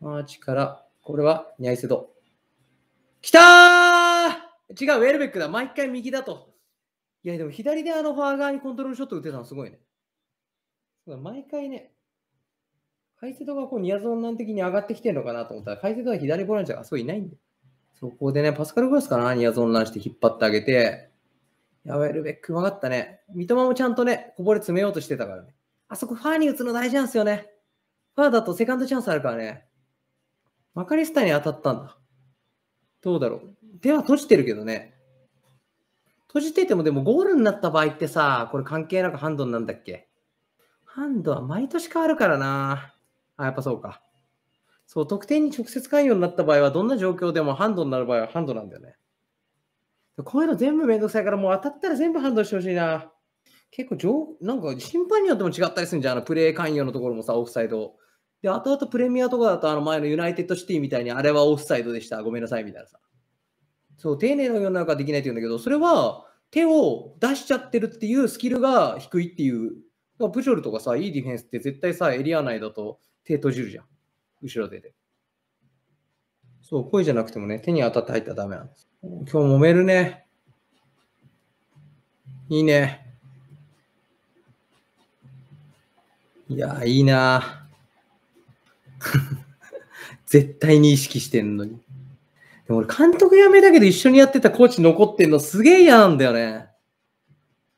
マーチから、これはニャイセド。きた違う、ウェルベックだ。毎回右だと。いや、でも左であのファー側にコントロールショット打てたのすごいね。毎回ね、イセドがこうニアゾンなん的に上がってきてるのかなと思ったら、イセドは左ボランチがそういないんで。そこでね、パスカル・グラスかな、ニアゾンランして引っ張ってあげて、やべ、ルベック、うまかったね。三笘もちゃんとね、こぼれ詰めようとしてたからね。あそこファーに打つの大事なんですよね。ファーだとセカンドチャンスあるからね。マカリスタに当たったんだ。どうだろう。手は閉じてるけどね。閉じてても、でもゴールになった場合ってさ、これ関係なくハンドなんだっけハンドは毎年変わるからな。あ、やっぱそうか。そう、得点に直接関与になった場合は、どんな状況でもハンドになる場合はハンドなんだよね。こういうの全部めんどくさいから、もう当たったら全部ハンドしてほしいな。結構、なんか審判によっても違ったりするんじゃん。あのプレー関与のところもさ、オフサイドで、後々プレミアとかだと、あの前のユナイテッドシティみたいに、あれはオフサイドでした、ごめんなさいみたいなさ。そう、丁寧な世の中できないって言うんだけど、それは手を出しちゃってるっていうスキルが低いっていう。プジョルとかさ、いいディフェンスって絶対さ、エリア内だと手閉じるじゃん。後ろ手で。そう、声じゃなくてもね、手に当たって入ったらダメなんです。今日揉めるね。いいね。いや、いいな。絶対に意識してんのに。でも俺、監督辞めだけど一緒にやってたコーチ残ってんのすげえ嫌なんだよね。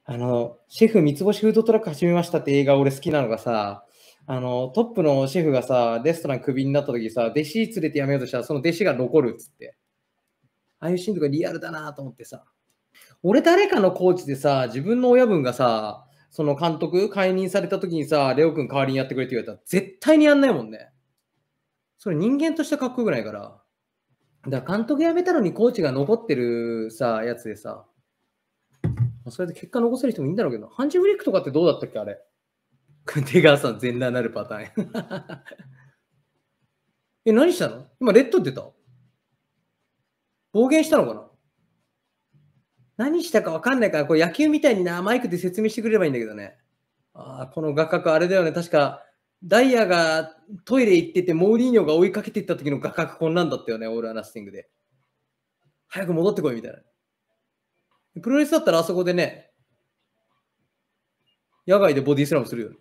あの、シェフ三つ星フードトラック始めましたって映画俺好きなのがさ、あの、トップのシェフがさ、レストランクビになった時さ、弟子連れて辞めようとしたらその弟子が残るっつって。ああいうシーンとかリアルだなと思ってさ。俺誰かのコーチでさ、自分の親分がさ、その監督解任された時にさ、レオ君代わりにやってくれって言われたら絶対にやんないもんね。それ人間としてかっこよくないから。だから監督辞めたのにコーチが残ってるさ、やつでさ、それで結果残せる人もいいんだろうけど、ハンジブリックとかってどうだったっけあれ。出川さん全裸になるパターン え、何したの今、レッド出た暴言したのかな何したか分かんないから、これ野球みたいにな、マイクで説明してくれればいいんだけどね。ああ、この画角あれだよね。確か、ダイヤがトイレ行ってて、モーリーニョが追いかけていった時の画角こんなんだったよね、オールアナスティングで。早く戻ってこいみたいな。プロレスだったらあそこでね、野外でボディスラムするよね。